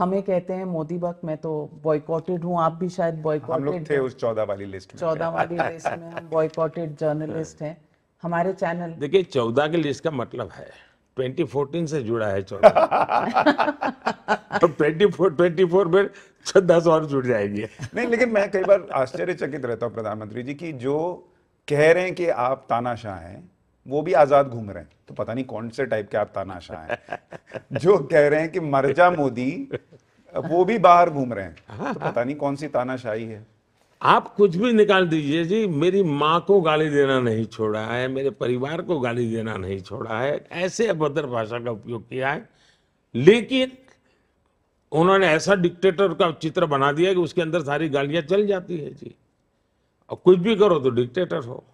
हमें कहते हैं मोदी बक मैं तो बॉयकॉटेड हूँ आप भी शायद बॉयकॉटेड थे उस चौदह वाली लिस्ट चौदह वाली लिस्ट में हम बॉयकॉटेड जर्नलिस्ट हैं हमारे चैनल देखिए चौदह की लिस्ट का मतलब है 2014 से जुड़ा है चौदह और 24 24 में दस और जुड़ जाएगी नहीं लेकिन मैं कई बार आश्चर्यचकित रहता हूँ प्रधानमंत्री जी की जो कह रहे हैं कि आप तानाशाह हैं वो भी आजाद घूम रहे हैं तो पता नहीं कौन से टाइप के आप तानाशाह हैं जो कह रहे हैं कि मर्जा मोदी वो भी बाहर घूम रहे हैं हाँ, हाँ, तो हाँ। पता नहीं कौन सी तानाशाही है आप कुछ भी निकाल दीजिए जी मेरी माँ को गाली देना नहीं छोड़ा है मेरे परिवार को गाली देना नहीं छोड़ा है ऐसे अभद्र भाषा का उपयोग किया है लेकिन उन्होंने ऐसा डिक्टेटर का चित्र बना दिया कि उसके अंदर सारी गालियां चल जाती है जी और कुछ भी करो तो डिक्टेटर हो